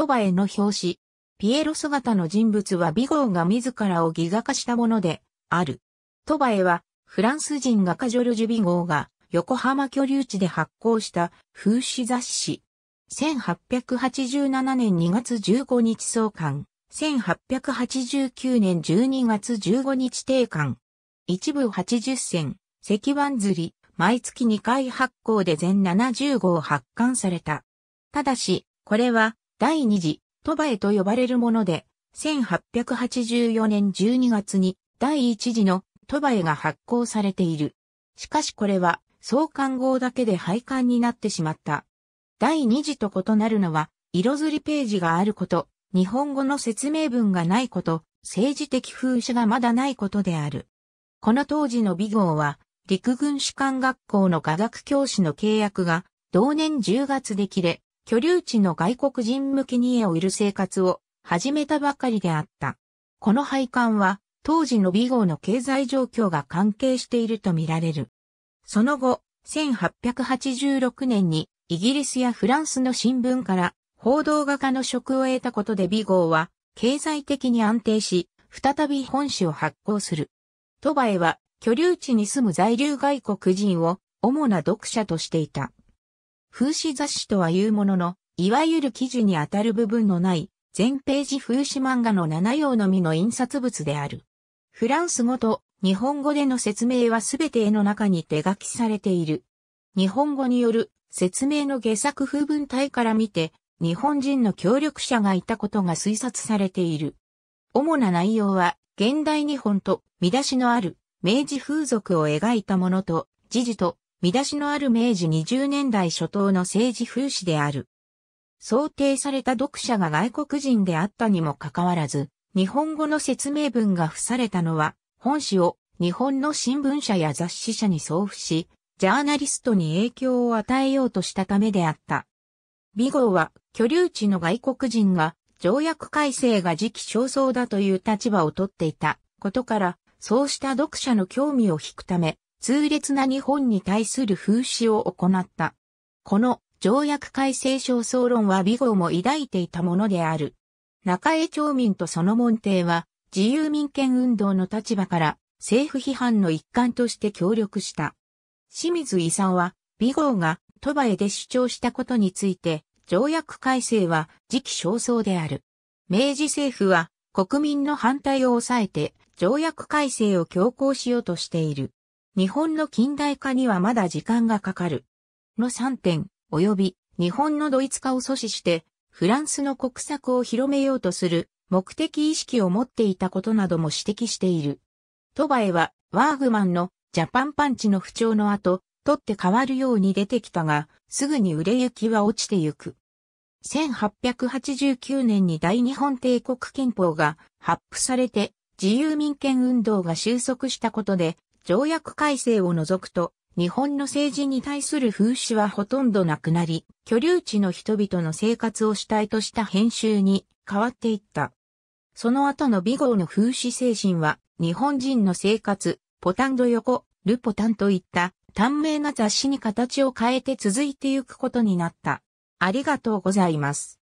トバエの表紙。ピエロ姿の人物はビゴーが自らをギガ化したもので、ある。トバエは、フランス人画家ジョルジュ・ビゴーが、横浜居留地で発行した風刺雑誌。1887年2月15日創刊。1889年12月15日定刊。一部80銭、石版釣り、毎月2回発行で全75を発刊された。ただし、これは第二次、トバエと呼ばれるもので、1884年12月に第一次のトバエが発行されている。しかしこれは、創刊号だけで廃刊になってしまった。第二次と異なるのは、色ずりページがあること、日本語の説明文がないこと、政治的風刺がまだないことである。この当時の美号は、陸軍士官学校の科学教師の契約が、同年10月で切れ、居留地の外国人向けに家を売る生活を始めたばかりであった。この配管は当時の美号の経済状況が関係しているとみられる。その後、1886年にイギリスやフランスの新聞から報道画家の職を得たことで美号は経済的に安定し、再び本紙を発行する。トバエは居留地に住む在留外国人を主な読者としていた。風刺雑誌とは言うものの、いわゆる記事に当たる部分のない全ページ風刺漫画の7用のみの印刷物である。フランス語と日本語での説明はすべて絵の中に手書きされている。日本語による説明の下作風文体から見て、日本人の協力者がいたことが推察されている。主な内容は、現代日本と見出しのある明治風俗を描いたものと、時事と見出しのある明治20年代初頭の政治風刺である。想定された読者が外国人であったにもかかわらず、日本語の説明文が付されたのは、本誌を日本の新聞社や雑誌社に送付し、ジャーナリストに影響を与えようとしたためであった。美号は居留地の外国人が条約改正が時期尚早だという立場をとっていたことから、そうした読者の興味を引くため、痛烈な日本に対する風刺を行った。この条約改正焦燥論は美号も抱いていたものである。中江町民とその門弟は自由民権運動の立場から政府批判の一環として協力した。清水遺産は美号が鳥羽へで主張したことについて条約改正は時期焦燥である。明治政府は国民の反対を抑えて条約改正を強行しようとしている。日本の近代化にはまだ時間がかかる。の3点、及び日本のドイツ化を阻止して、フランスの国策を広めようとする目的意識を持っていたことなども指摘している。トバエは、ワーグマンのジャパンパンチの不調の後、取って変わるように出てきたが、すぐに売れ行きは落ちてゆく。1889年に大日本帝国憲法が発布されて、自由民権運動が収束したことで、条約改正を除くと、日本の政治に対する風刺はほとんどなくなり、居留地の人々の生活を主体とした編集に変わっていった。その後の美号の風刺精神は、日本人の生活、ポタンド横、ルポタンといった短命な雑誌に形を変えて続いてゆくことになった。ありがとうございます。